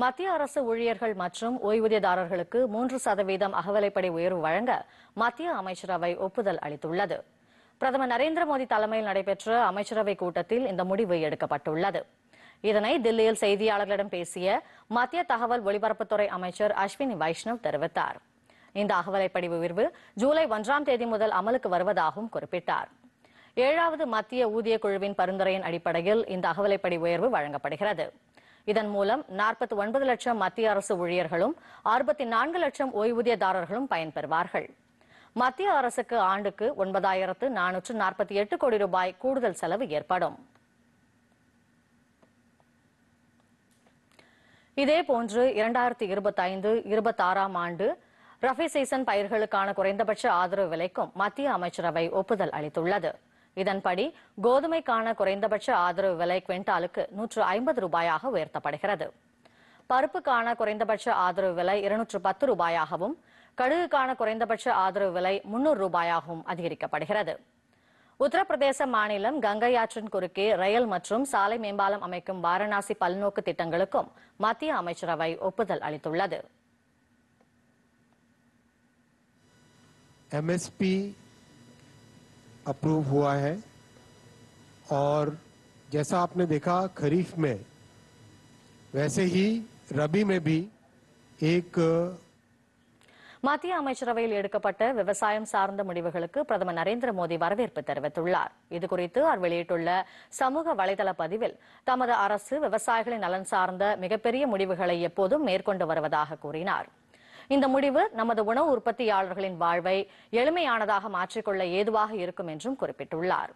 மத்திய அரசு ஊழியர்கள் மற்றும் ஓய்வூதியதாரர்களுக்கு மூன்று சதவீதம் அகவலைப்படி உயர்வு வழங்க மத்திய அமைச்சரவை ஒப்புதல் அளித்துள்ளது பிரதமர் நரேந்திர மோடி தலைமையில் நடைபெற்ற அமைச்சரவை கூட்டத்தில் இந்த முடிவு எடுக்கப்பட்டுள்ளது இதனை தில்லியில் செய்தியாளர்களிடம் பேசிய மத்திய தகவல் ஒலிபரப்புத்துறை அமைச்சர் அஸ்வினி வைஷ்ணவ் தெரிவித்தார் இந்த அகவலைப்படி உயர்வு ஜூலை ஒன்றாம் தேதி முதல் அமலுக்கு வருவதாகவும் குறிப்பிட்டார் ஏழாவது மத்திய ஊதிய குழுவின் பரிந்துரையின் அடிப்படையில் இந்த அகவலைப்படி உயர்வு வழங்கப்படுகிறது இதன் மூலம் நாற்பத்தி ஒன்பது லட்சம் மத்திய அரசு ஊழியர்களும் அறுபத்தி நான்கு லட்சம் ஓய்வூதியதாரர்களும் பயன்பெறுவார்கள் மத்திய அரசுக்கு ஆண்டுக்கு ஒன்பதாயிரத்து நானூற்று நாற்பத்தி எட்டு கோடி ரூபாய் கூடுதல் செலவு ஏற்படும் இதேபோன்று இரண்டாயிரத்தி இருபத்தைந்து இருபத்தாறாம் ஆண்டு ரஃபி சீசன் பயிர்களுக்கான குறைந்தபட்ச ஆதரவு விலைக்கும் மத்திய அமைச்சரவை ஒப்புதல் அளித்துள்ளது இதன்படி கோதுமைக்கான குறைந்தபட்ச ஆதரவு விலை குவிண்டாலுக்கு நூற்று ஐம்பது ரூபாயாக உயர்த்தப்படுகிறது பருப்புக்கான குறைந்தபட்ச ஆதரவு விலை இருநூற்று பத்து ரூபாயாகவும் கடுகுக்கான குறைந்தபட்ச ஆதரவு விலை முன்னூறு ரூபாயாகவும் அதிகரிக்கப்படுகிறது உத்தரப்பிரதேச மாநிலம் கங்கை ஆற்றின் குறுக்கே ரயில் மற்றும் சாலை மேம்பாலம் அமைக்கும் வாரணாசி பல்நோக்கு திட்டங்களுக்கும் மத்திய அமைச்சரவை ஒப்புதல் அளித்துள்ளது अप्रूव हुआ है और जैसा आपने देखा खरीफ में वैसे ही ரபி மேபி ஏக் மத்திய அமைச்சரவையில் எடுக்கப்பட்ட விவசாயம் சார்ந்த முடிவுகளுக்கு பிரதமர் நரேந்திர மோடி வரவேற்பு தெரிவித்துள்ளார் இதுகுறித்து அவர் வெளியிட்டுள்ள சமூக வலைதள பதிவில் தமது அரசு விவசாயிகளின் நலன் சார்ந்த மிகப்பெரிய முடிவுகளை எப்போதும் மேற்கொண்டு வருவதாக கூறினாா் இந்த முடிவு நமது உணவு உற்பத்தியாளர்களின் வாழ்வை எளிமையானதாக மாற்றிக்கொள்ள ஏதுவாக இருக்கும் என்றும் குறிப்பிட்டுள்ளார்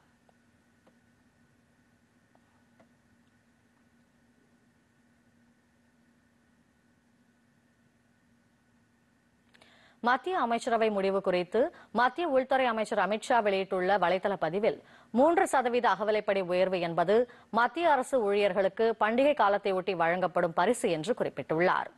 மத்திய அமைச்சரவை முடிவு குறித்து மத்திய உள்துறை அமைச்சர் அமித்ஷா வெளியிட்டுள்ள வலைதள பதிவில் மூன்று சதவீத அகவலைப்படி உயர்வு என்பது மத்திய அரசு ஊழியர்களுக்கு பண்டிகை காலத்தை ஒட்டி வழங்கப்படும் பரிசு என்று குறிப்பிட்டுள்ளாா்